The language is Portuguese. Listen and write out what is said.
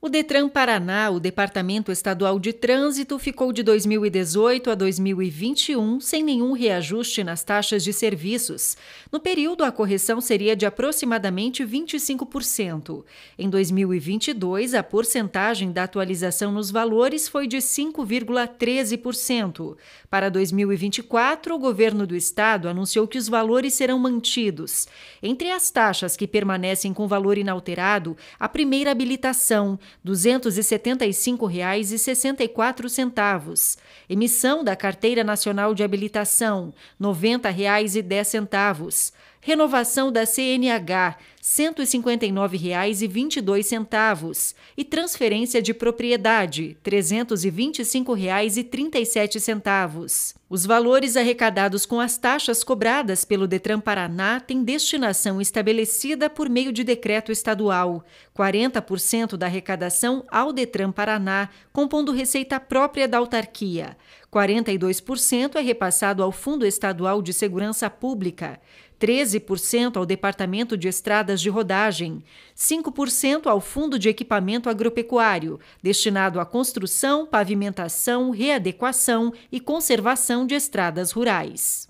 O Detran Paraná, o Departamento Estadual de Trânsito, ficou de 2018 a 2021 sem nenhum reajuste nas taxas de serviços. No período, a correção seria de aproximadamente 25%. Em 2022, a porcentagem da atualização nos valores foi de 5,13%. Para 2024, o governo do estado anunciou que os valores serão mantidos. Entre as taxas que permanecem com valor inalterado, a primeira habilitação R$ 275,64. Emissão da Carteira Nacional de Habilitação, R$ 90,10 renovação da CNH R$ 159,22 e transferência de propriedade R$ 325,37. Os valores arrecadados com as taxas cobradas pelo Detran Paraná têm destinação estabelecida por meio de decreto estadual. 40% da arrecadação ao Detran Paraná, compondo receita própria da autarquia. 42% é repassado ao Fundo Estadual de Segurança Pública, 13% ao Departamento de Estradas de Rodagem, 5% ao Fundo de Equipamento Agropecuário, destinado à construção, pavimentação, readequação e conservação de estradas rurais.